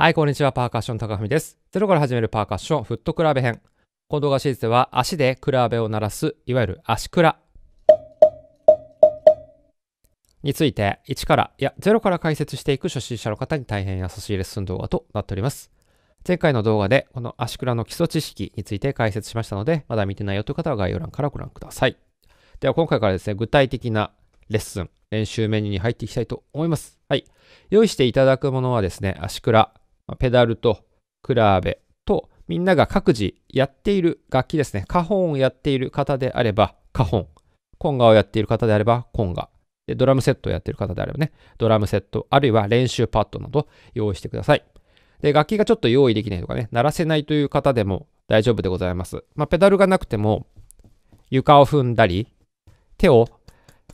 はい、こんにちは。パーカッション高文です。ゼロから始めるパーカッション、フットクラ編。この動画シリーズでは、足でクラを鳴らす、いわゆる足クラについて、1から、いや、0から解説していく初心者の方に大変優しいレッスン動画となっております。前回の動画で、この足クラの基礎知識について解説しましたので、まだ見てないよという方は概要欄からご覧ください。では、今回からですね、具体的なレッスン、練習メニューに入っていきたいと思います。はい。用意していただくものはですね、足クラ、ペダルとクラーベとみんなが各自やっている楽器ですね。カホンをやっている方であればカホン。コンガをやっている方であればコンガ。でドラムセットをやっている方であればね、ドラムセット、あるいは練習パッドなど用意してください。で、楽器がちょっと用意できないとかね、鳴らせないという方でも大丈夫でございます。まあ、ペダルがなくても、床を踏んだり、手を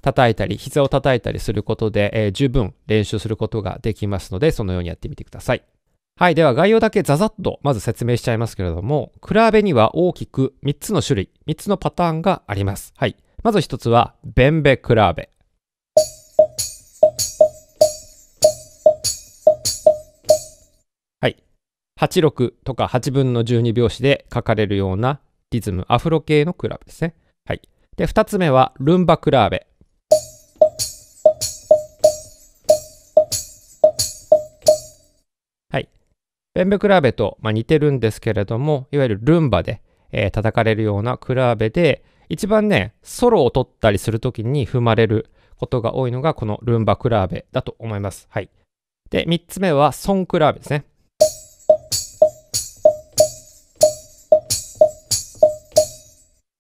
叩いたり、膝を叩いたりすることで、えー、十分練習することができますので、そのようにやってみてください。はい。では概要だけざざっとまず説明しちゃいますけれども、比べには大きく3つの種類、3つのパターンがあります。はい。まず1つは、ベンベ比べ。はい。86とか8分の12拍子で書かれるようなリズム、アフロ系の比べですね。はい。で、2つ目は、ルンバ比べ。ベンベクラーベと、まあ、似てるんですけれども、いわゆるルンバで、えー、叩かれるようなクラーベで、一番ね、ソロを取ったりするときに踏まれることが多いのが、このルンバクラーベだと思います。はい。で、3つ目はソンクラーベですね。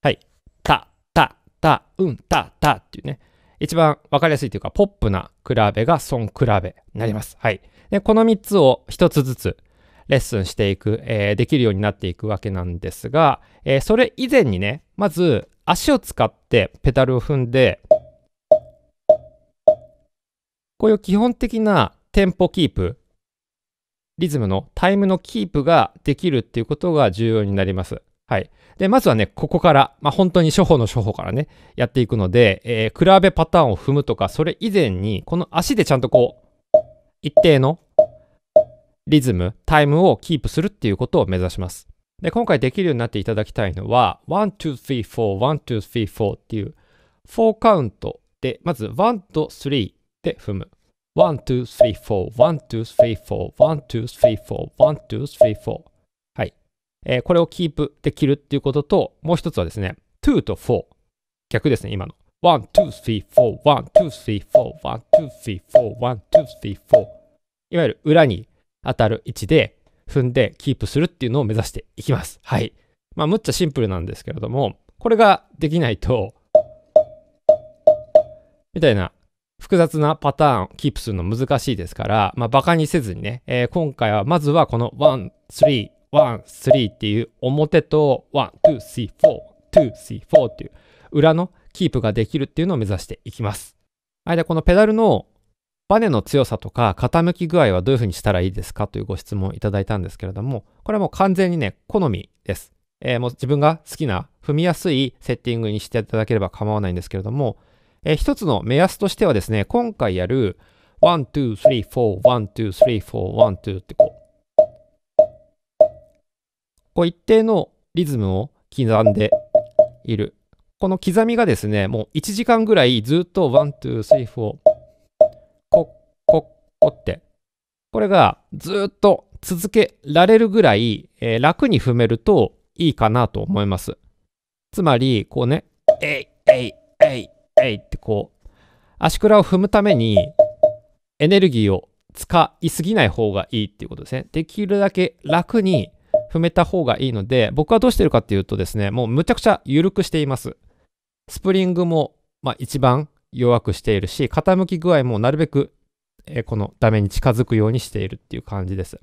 はい。た、た、た、うん、た、たっていうね。一番わかりやすいというか、ポップなクラーベがソンクラーベになります。はい。で、この3つを1つずつ、レッスンしていく、えー、できるようになっていくわけなんですが、えー、それ以前にね、まず足を使ってペダルを踏んで、こういう基本的なテンポキープ、リズムのタイムのキープができるっていうことが重要になります。はい。で、まずはね、ここから、まあ、本当に初歩の初歩からね、やっていくので、えー、比べパターンを踏むとか、それ以前に、この足でちゃんとこう、一定のリズム、タイムをキープするっていうことを目指します。で、今回できるようになっていただきたいのは、1、2、3、4、1、2、3、4っていう4カウントで、まず1と3で踏む。1、2、3、4、1、2、3、4、1、2、3、4、1、2、3、4。はい。えー、これをキープできるっていうことと、もう一つはですね、2と4。逆ですね、今の。1、2、3、4、1、2、3、4、1、2、3、4、1、2、3、4。いわゆる裏に当たる位置で踏んでキープするっていうのを目指していきます。はい。まあ、むっちゃシンプルなんですけれども、これができないと、みたいな複雑なパターンをキープするの難しいですから、まあ、バカにせずにね、えー、今回はまずはこの1、3、1、3っていう表と1、2、3、4、2、3、4っていう裏のキープができるっていうのを目指していきます。はい、で、このペダルのバネの強さとか傾き具合はどういうふうにしたらいいですかというご質問いただいたんですけれども、これはもう完全にね、好みです。えー、もう自分が好きな踏みやすいセッティングにしていただければ構わないんですけれども、えー、一つの目安としてはですね、今回やる1、2、3、4、1、2、3、4、1、2ってこう、こう一定のリズムを刻んでいる。この刻みがですね、もう1時間ぐらいずっと1、2、3、4、って、これがずっと続けられるぐらい、えー、楽に踏めるといいかなと思います。つまり、こうね、えい、えい、えい、えいってこう、足倉を踏むためにエネルギーを使いすぎない方がいいっていうことですね。できるだけ楽に踏めた方がいいので、僕はどうしてるかっていうとですね、もうむちゃくちゃ緩くしています。スプリングも、まあ、一番弱くしているし、傾き具合もなるべくえこのダメに近づくようにしているっていう感じです。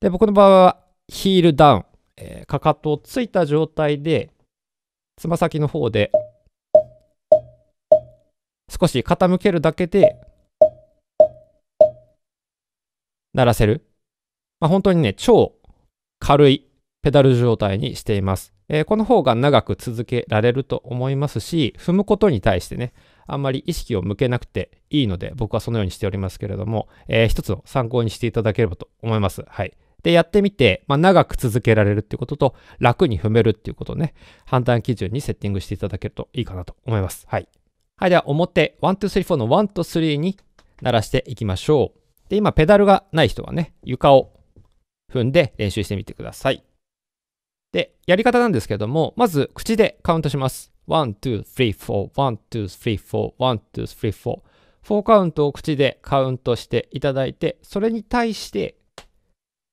で、僕の場合はヒールダウン、えー、かかとをついた状態で、つま先の方で、少し傾けるだけで、鳴らせる。まあ、本当にね、超軽いペダル状態にしています。えー、この方が長く続けられると思いますし、踏むことに対してね、あんまり意識を向けなくていいので、僕はそのようにしておりますけれども、えー、一つの参考にしていただければと思います。はい。で、やってみて、まあ、長く続けられるっていうことと、楽に踏めるっていうことをね、判断基準にセッティングしていただけるといいかなと思います。はい。はい、では表、1、2、3、4の1と3に鳴らしていきましょう。で、今、ペダルがない人はね、床を踏んで練習してみてください。で、やり方なんですけども、まず口でカウントします。1、2、3、4、1、2、3、4、1、2、3、4。4カウントを口でカウントしていただいて、それに対して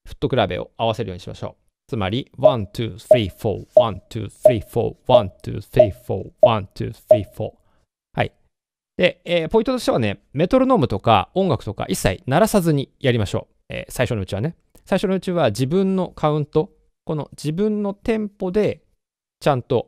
フット比べを合わせるようにしましょう。つまり、1、2、3、4、1、2、3、4、1、2、3、4、1、2、3、4。はい。で、えー、ポイントとしてはね、メトロノームとか音楽とか一切鳴らさずにやりましょう。えー、最初のうちはね。最初のうちは自分のカウント、この自分のテンポでちゃんと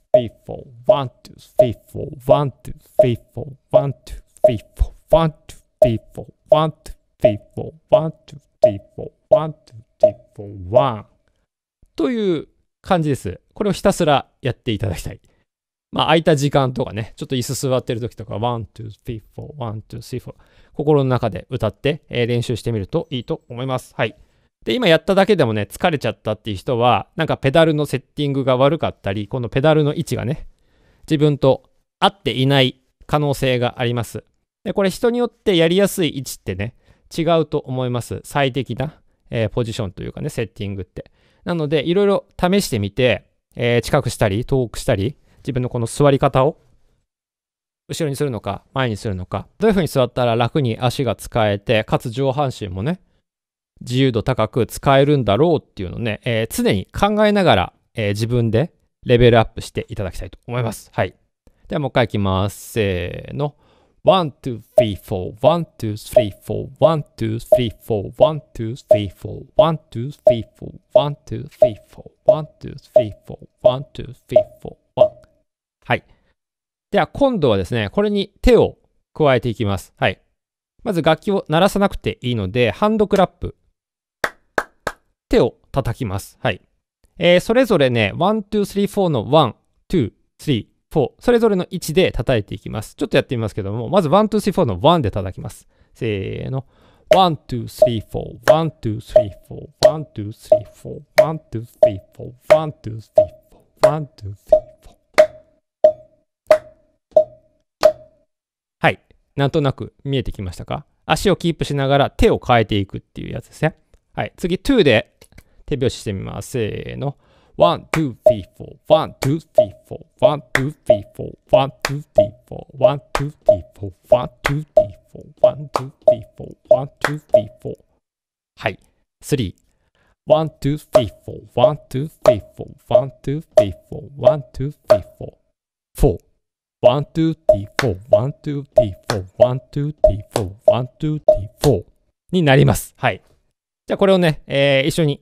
faithful, one, two, faithful, one, two, faithful, one, two, faithful, one, two, faithful, one, two, faithful, one, two, faithful, one, two, faithful, one. という感じです。これをひたすらやっていただきたい。まあ、空いた時間とかね、ちょっと椅子座ってる時とか、one, two, three, four, one, two, three, four 心の中で歌って、えー、練習してみるといいと思います。はい。で、今やっただけでもね、疲れちゃったっていう人は、なんかペダルのセッティングが悪かったり、このペダルの位置がね、自分と合っていない可能性があります。で、これ人によってやりやすい位置ってね、違うと思います。最適な、えー、ポジションというかね、セッティングって。なので、いろいろ試してみて、えー、近くしたり、遠くしたり、自分のこの座り方を、後ろにするのか、前にするのか、どういう風に座ったら楽に足が使えて、かつ上半身もね、自由度高く使えるんだろうっていうのをね、えー、常に考えながら、えー、自分でレベルアップしていただきたいと思います。はい。ではもう一回いきます。せーの。1, 2, 3, 4, 1, 2, 3, 4, 1, 2, 3, 4, 1, 2, 3, 4, 1, 2, 3, 4, 1, 2, 3, 4, 1, 2, 3, 4, 1, 2, 3, 4, 1. はい。では今度はですね、これに手を加えていきます。はい。まず楽器を鳴らさなくていいので、ハンドクラップ手を叩きます。はい。えー、それぞれね、1、2、3、4の1、2、3、4、それぞれの位置で叩いていきます。ちょっとやってみますけども、まず1、2、3、4の1で叩きます。せーの。ー、フォー、ワン、ツー、スリー、フォー。ワン、ツー、スリー、フォー。はい。なんとなく見えてきましたか足をキープしながら手を変えていくっていうやつですね。はい。次、ーで手拍子してみます。せーの。One, two, three, four. One, two, three, four. One, two, three, four. One, two, three, four. One, two, three, four. One, two, three, four. One, two, three, four. One, two, three, four. はい。3。One, two, three, four. One, two, three, four. One, two, three, four. One, two, three, four. Four. One, two, three, four. One, two, three, four. One, two, three, four. One, two, three, four. になります。はい。じゃあこれをね、えー、一緒に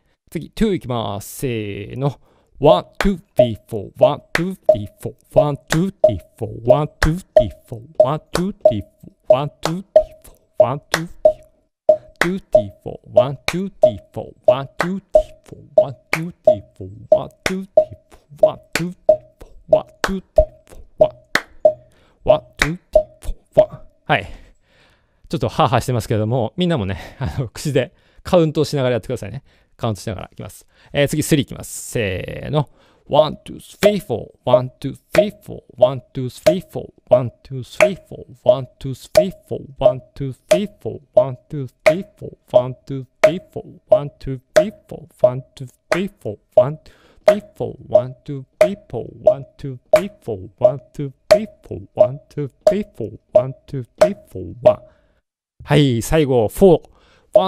次、2いきます。せーの。1, 2, 3, 4, 1, 2, 3, 4, 1, 2, 3, 4, 1, 2, 3, 4, 1, 2, 3, 4, 1, 2, 3, 4, 1, 2, 3, 4. 2 T 4 1 2 T 4 1 2 T 4 1 2 T 4 1 2 T 4 1 2 T 4 1 2 T 4 1 2 T 4 1はいちょっとハーハーしてますけれどもみんなもねあの口でカウントをしながらやってくださいねカウントしながらいきます。えー、次、3いきます。せーの。1, 2, 3, 4, 1, 2, 3, 4, 1, 2, 3, 4, 1, 2, 3, 4, 1, 2, 3, 4, 1, 2, 3, 4, 1, 2, 3, 4, 1, 2, 3, 4, 1, 2, 3, 4, 1, 2, 3, 4, 1, 2, 3, 4, 1, 2, 3, 4, 1, 2, 3, 4, 1, 2, 3, 4, 1, 2, 3, 4, 1, 2, 3, 4, 1. はい、最後、4。は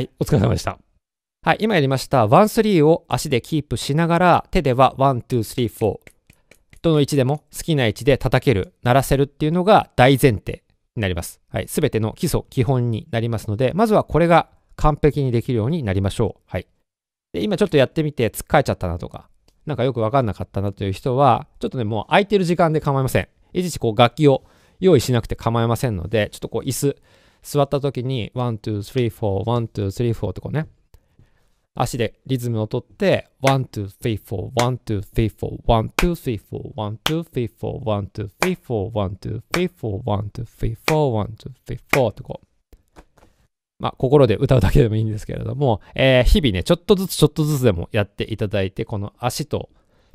い、お疲れ様でした。はい、今やりました。ワン、スリーを足でキープしながら、手ではワン、ツー、スリー、フォー。どの位置でも好きな位置で叩ける、鳴らせるっていうのが大前提になります。はい。すべての基礎、基本になりますので、まずはこれが完璧にできるようになりましょう。はい。で、今ちょっとやってみて、つっかえちゃったなとか、なんかよくわかんなかったなという人は、ちょっとね、もう空いてる時間で構いません。いちいちこう楽器を用意しなくて構いませんので、ちょっとこう椅子、座った時に、1、2、3、4、1、2、3、4とかね、足でリズムをとって、ワン、ツー、ス o ー、フォー、ワン、ツー、ス o ー、フォー、ワン、ツー、ス e ー、フォー、ワン、ツー、ス o ー、フォー、ワン、ツー、ス o ー、フォー、ワン、ツー、ス e ー、フォー、ワン、ツー、ス o ー、フォー、ワン、ツー、ス o ー、フォー o t こう。まあ、心で歌うだけでもいいんですけれども、えー、日々ね、ちょっとずつちょっとずつでもやっていただいて、この足と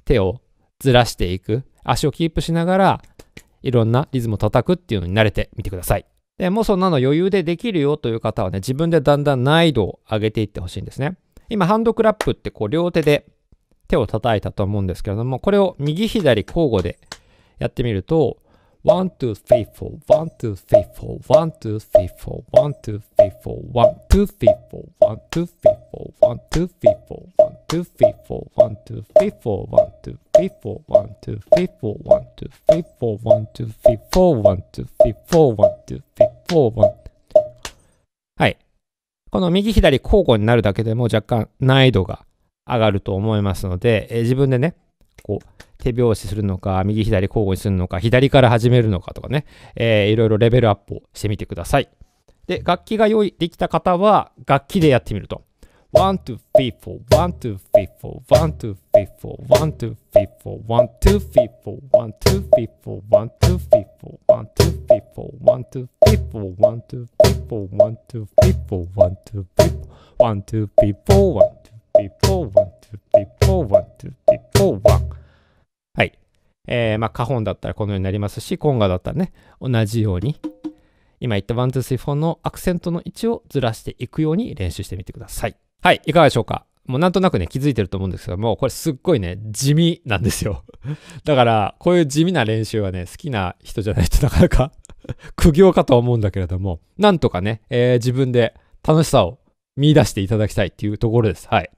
手をずらしていく、足をキープしながら、いろんなリズムを叩くっていうのに慣れてみてください。でもうそんなの余裕でできるよという方はね、自分でだんだん難易度を上げていってほしいんですね。今ハンドクラップってこう両手で手を叩いたと思うんですけれどもこれを右左交互でやってみるとワン・ツー・スリー・フォーワン・ツー・スリー・フォーワン・ツー・スリー・フォーワン・ツー・スリー・フォーワン・ツー・スリー・フォーワン・ツー・スリー・フォーワン・ツー・スリー・フォーワン・ツー・スリー・フォーワン・ツー・スリー・フォーワン・ツー・スリー・フォーワン・ツー・スリー・フォーワン・ツー・スリー・フォーワン・ツー・スリー・フォーワン・ツー・スリー・フォーワン・ツー・スリー・フォーワン・ツー・スリー・フォーワン・ツー・この右左交互になるだけでも若干難易度が上がると思いますので、え自分でね、こう、手拍子するのか、右左交互にするのか、左から始めるのかとかね、えー、いろいろレベルアップをしてみてください。で、楽器が用意できた方は、楽器でやってみると。one two three four one two three four one two three four one two three four one two three four one two three four one two three four one two three four one two three four one two three four one two three four one two three four one two three four one two three four one two three four one two three four one はい。えー、まあ、花本だったらこのようになりますし、コンガだったらね、同じように、今言った1、2、3、4のアクセントの位置をずらしていくように練習してみてください。はい、いかがでしょうかもうなんとなくね、気づいてると思うんですけども、これすっごいね、地味なんですよ。だから、こういう地味な練習はね、好きな人じゃないとなかなか 苦行かと思うんだけれども、なんとかね、えー、自分で楽しさを見出していただきたいっていうところです。はい。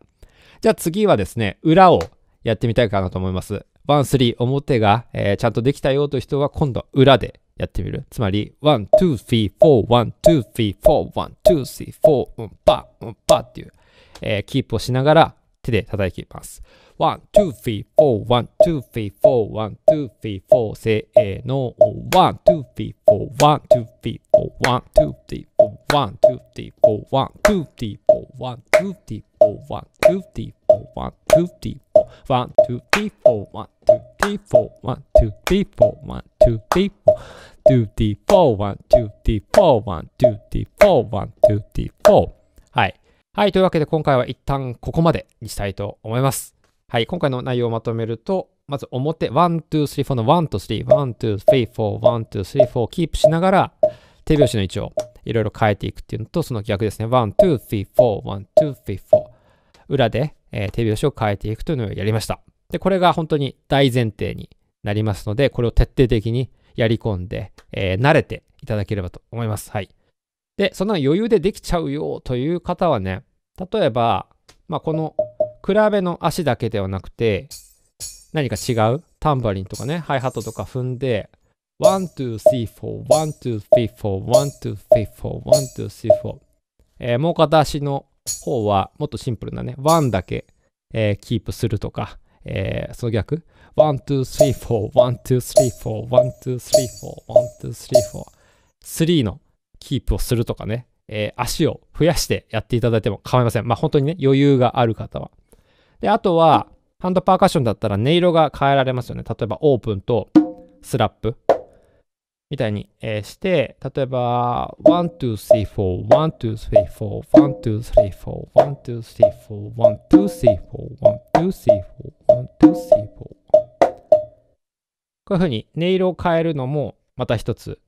じゃあ次はですね、裏をやってみたいかなと思います。1、3、表が、えー、ちゃんとできたよという人は今度は裏でやってみる。つまり、1、2、3、4、1、2、3、4、1、2、3、4、うん、ば、うん、パっていう。えー、キープをしながら手で叩いていきます。1、2、3、4、1、2、ー、4、1、2、3、4、せーの、1、2、3、ー、1、2、3、4、1、2、3、4、1、2、3、4、1、2、3、4、1、2、3、ー、フォー。ワン、ツー、4、1、2、3、4、1、2、3、4、1、2、3、4、1、2、3、4、2、3、ー、フ2、ー。4、1、2、3、4、1、2、3、4、1、2、3、ー、はい。はい。というわけで今回は一旦ここまでにしたいと思います。はい。今回の内容をまとめると、まず表、1、2、3、4の1と3、1、2、3、4、1、2、3、4キープしながら、手拍子の位置をいろいろ変えていくっていうのと、その逆ですね。1、2、3、4、1、2、3、4。裏で、えー、手拍子を変えていくというのをやりました。で、これが本当に大前提になりますので、これを徹底的にやり込んで、えー、慣れていただければと思います。はい。で、そんな余裕でできちゃうよという方はね、例えば、まあ、この比べの足だけではなくて何か違うタンバリンとかねハイハットとか踏んで1 2 3 4 1 2 3 4 1 4 1 2 3 4えー、もう片足の方はもっとシンプルなね1だけ、えー、キープするとか、えー、その逆ー・フォーワン・ツー・スリー・フォースリーのキープをするとかねえー、足を増やしてやっていただいても構いません。まあ本当にね、余裕がある方は。で、あとは、ハンドパーカッションだったら音色が変えられますよね。例えばオープンとスラップみたいに、えー、して、例えば、1 2 3 4 1 2 3 4 1 2 3 4 1 2 3 4 1 2 3 4 1 2 3 4スリー、フォー、ワン、ツー、スリー、フォー、1ン、ツー、スリー、フォー、ワン、ツー、スリー、フォー、ワン、ツー、スリー、フォー。3 4 1 2 3 4 1 2 3 4 1 2 3 4 1 2 3 4 1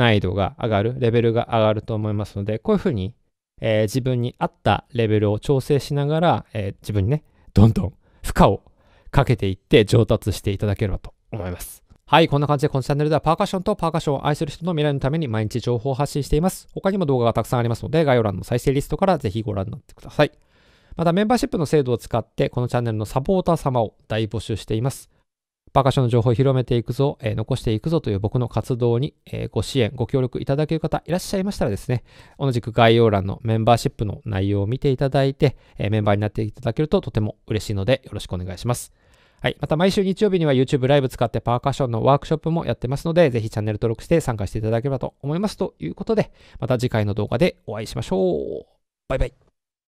難易度が上がる、レベルが上がると思いますので、こういうふうに、えー、自分に合ったレベルを調整しながら、えー、自分にね、どんどん負荷をかけていって上達していただければと思います。はい、こんな感じでこのチャンネルではパーカッションとパーカッションを愛する人の未来のために毎日情報を発信しています。他にも動画がたくさんありますので、概要欄の再生リストからぜひご覧になってください。またメンバーシップの制度を使って、このチャンネルのサポーター様を大募集しています。パーカッションの情報を広めていくぞ、えー、残していくぞという僕の活動に、えー、ご支援、ご協力いただける方いらっしゃいましたらですね、同じく概要欄のメンバーシップの内容を見ていただいて、えー、メンバーになっていただけるととても嬉しいのでよろしくお願いします。はい。また毎週日曜日には YouTube ライブ使ってパーカッションのワークショップもやってますので、ぜひチャンネル登録して参加していただければと思います。ということで、また次回の動画でお会いしましょう。バイバイ。